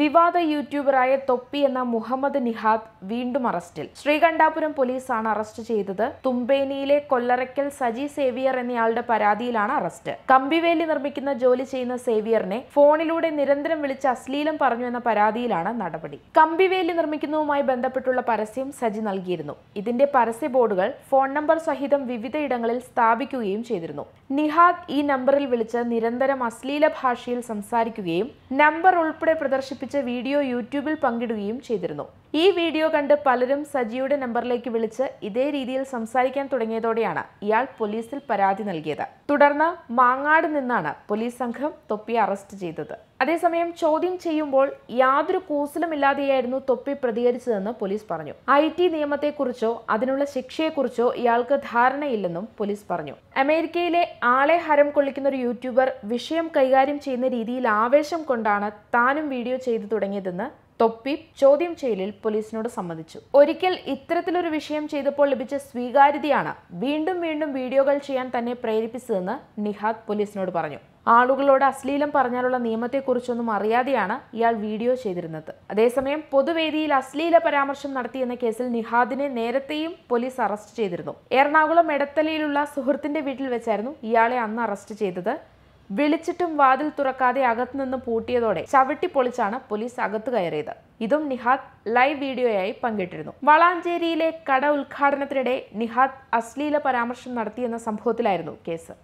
വിവാദ യൂട്യൂബറായ തൊപ്പി എന്ന മുഹമ്മദ് നിഹാദ് വീണ്ടും അറസ്റ്റിൽ ശ്രീകണ്ഠാപുരം പോലീസാണ് അറസ്റ്റ് ചെയ്തത് തുമ്പേനിയിലെ കൊല്ലറയ്ക്കൽ സജി സേവിയർ എന്നയാളുടെ പരാതിയിലാണ് അറസ്റ്റ് കമ്പിവേലി നിർമ്മിക്കുന്ന ജോലി ചെയ്യുന്ന സേവിയറിനെ ഫോണിലൂടെ നിരന്തരം വിളിച്ച് അശ്ലീലം പറഞ്ഞു എന്ന പരാതിയിലാണ് നടപടി കമ്പിവേലി നിർമ്മിക്കുന്നതുമായി ബന്ധപ്പെട്ടുള്ള പരസ്യം സജി നൽകിയിരുന്നു ഇതിന്റെ പരസ്യ ബോർഡുകൾ ഫോൺ നമ്പർ സഹിതം വിവിധ ഇടങ്ങളിൽ സ്ഥാപിക്കുകയും ചെയ്തിരുന്നു നിഹാദ് ഈ നമ്പറിൽ വിളിച്ച് നിരന്തരം അശ്ലീല ഭാഷയിൽ സംസാരിക്കുകയും നമ്പർ ഉൾപ്പെടെ പ്രദർശിപ്പിക്കുകയും പ്രദർശിപ്പിച്ച വീഡിയോ യൂട്യൂബിൽ പങ്കിടുകയും ചെയ്തിരുന്നു ഈ വീഡിയോ കണ്ട് പലരും സജിയുടെ നമ്പറിലേക്ക് വിളിച്ച് ഇതേ രീതിയിൽ സംസാരിക്കാൻ തുടങ്ങിയതോടെയാണ് ഇയാൾ പോലീസിൽ പരാതി നൽകിയത് തുടർന്ന് മാങ്ങാട് നിന്നാണ് പോലീസ് സംഘം തൊപ്പിയെ അറസ്റ്റ് ചെയ്തത് അതേസമയം ചോദ്യം ചെയ്യുമ്പോൾ യാതൊരു കൂസലുമില്ലാതെയായിരുന്നു തൊപ്പി പ്രതികരിച്ചതെന്ന് പോലീസ് പറഞ്ഞു ഐ ടി നിയമത്തെക്കുറിച്ചോ അതിനുള്ള ശിക്ഷയെക്കുറിച്ചോ ഇയാൾക്ക് ധാരണയില്ലെന്നും പോലീസ് പറഞ്ഞു അമേരിക്കയിലെ ആളെ ഹരം കൊള്ളിക്കുന്ന ഒരു യൂട്യൂബർ വിഷയം കൈകാര്യം ചെയ്യുന്ന രീതിയിൽ ആവേശം കൊണ്ടാണ് താനും വീഡിയോ ചെയ്തു തുടങ്ങിയതെന്ന് തൊപ്പി ചോദ്യം ചെയ്യലിൽ പോലീസിനോട് സമ്മതിച്ചു ഒരിക്കൽ ഇത്തരത്തിലൊരു വിഷയം ചെയ്തപ്പോൾ ലഭിച്ച സ്വീകാര്യതയാണ് വീണ്ടും വീണ്ടും വീഡിയോകൾ ചെയ്യാൻ തന്നെ പ്രേരിപ്പിച്ചതെന്ന് നിഹാദ് പോലീസിനോട് പറഞ്ഞു ആളുകളോട് അശ്ലീലം പറഞ്ഞാലുള്ള നിയമത്തെക്കുറിച്ചൊന്നും അറിയാതെയാണ് ഇയാൾ വീഡിയോ ചെയ്തിരുന്നത് അതേസമയം പൊതുവേദിയിൽ അശ്ലീല പരാമർശം നടത്തിയെന്ന കേസിൽ നിഹാദിനെ നേരത്തെയും പോലീസ് അറസ്റ്റ് ചെയ്തിരുന്നു എറണാകുളം എടത്തലയിലുള്ള സുഹൃത്തിന്റെ വീട്ടിൽ വെച്ചായിരുന്നു ഇയാളെ അന്ന് അറസ്റ്റ് ചെയ്തത് വിളിച്ചിട്ടും വാതിൽ തുറക്കാതെ അകത്തുനിന്ന് പൂട്ടിയതോടെ ചവിട്ടി പൊളിച്ചാണ് പോലീസ് അകത്തു കയറിയത് ഇതും നിഹാദ് ലൈവ് വീഡിയോയായി പങ്കിട്ടിരുന്നു വളാഞ്ചേരിയിലെ കട ഉദ്ഘാടനത്തിനിടെ നിഹാദ് അശ്ലീല പരാമർശം നടത്തിയെന്ന സംഭവത്തിലായിരുന്നു കേസ്